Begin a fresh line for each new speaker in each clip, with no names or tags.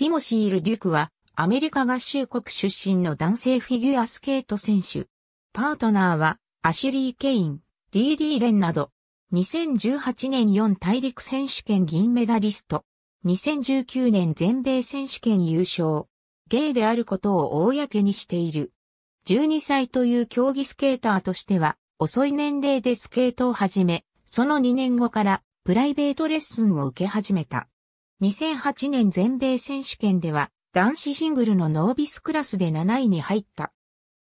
ティモシー・ルデュクは、アメリカ合衆国出身の男性フィギュアスケート選手。パートナーは、アシュリー・ケイン、DD レンなど、2018年4大陸選手権銀メダリスト、2019年全米選手権優勝、ゲイであることを公にしている。12歳という競技スケーターとしては、遅い年齢でスケートを始め、その2年後からプライベートレッスンを受け始めた。2008年全米選手権では男子シングルのノービスクラスで7位に入った。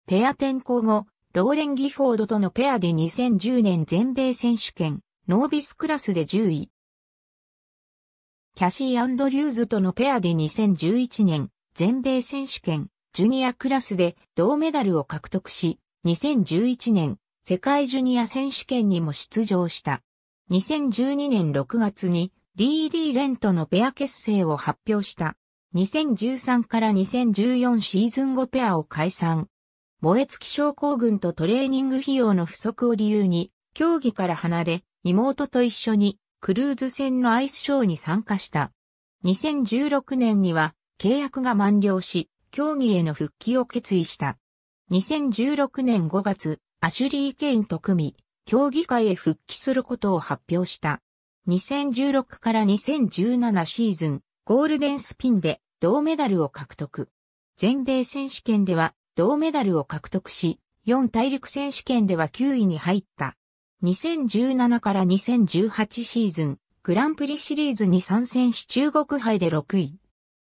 ペア転向後、ローレン・ギフォードとのペアで2010年全米選手権、ノービスクラスで10位。キャシー・アンドリューズとのペアで2011年、全米選手権、ジュニアクラスで銅メダルを獲得し、2011年、世界ジュニア選手権にも出場した。2012年6月に DD レントのペア結成を発表した。2013から2014シーズン後ペアを解散。燃え尽き症候群とトレーニング費用の不足を理由に、競技から離れ、妹と一緒にクルーズ船のアイスショーに参加した。2016年には契約が満了し、競技への復帰を決意した。2016年5月、アシュリー・ケインと組み、競技会へ復帰することを発表した。2016から2017シーズン、ゴールデンスピンで銅メダルを獲得。全米選手権では銅メダルを獲得し、4大陸選手権では9位に入った。2017から2018シーズン、グランプリシリーズに参戦し中国杯で6位。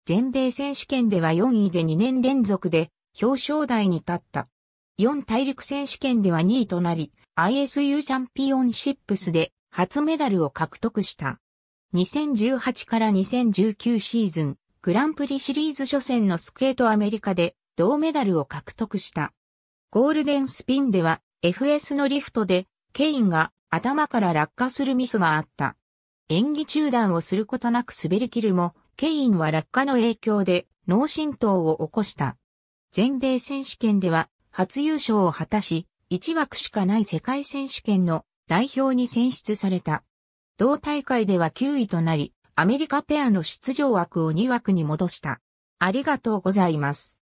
全米選手権では4位で2年連続で表彰台に立った。4大陸選手権では2位となり、ISU チャンピオンシップスで初メダルを獲得した。2018から2019シーズン、グランプリシリーズ初戦のスケートアメリカで銅メダルを獲得した。ゴールデンスピンでは FS のリフトでケインが頭から落下するミスがあった。演技中断をすることなく滑り切るも、ケインは落下の影響で脳震盪を起こした。全米選手権では初優勝を果たし、1枠しかない世界選手権の代表に選出された。同大会では9位となり、アメリカペアの出場枠を2枠に戻した。ありがとうございます。